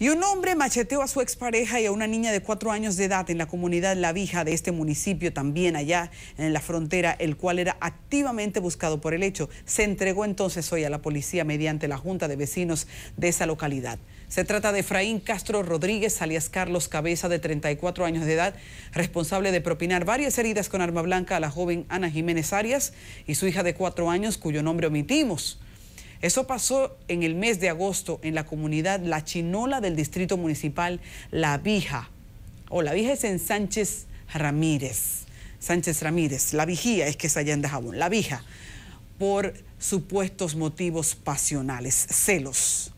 Y un hombre macheteó a su expareja y a una niña de cuatro años de edad en la comunidad La Vija de este municipio, también allá en la frontera, el cual era activamente buscado por el hecho. Se entregó entonces hoy a la policía mediante la Junta de Vecinos de esa localidad. Se trata de Efraín Castro Rodríguez, alias Carlos Cabeza, de 34 años de edad, responsable de propinar varias heridas con arma blanca a la joven Ana Jiménez Arias y su hija de cuatro años, cuyo nombre omitimos. Eso pasó en el mes de agosto en la comunidad La Chinola del distrito municipal La Vija. O La Vija es en Sánchez Ramírez. Sánchez Ramírez, La Vigía es que es allá en Dajabón, La Vija, por supuestos motivos pasionales, celos.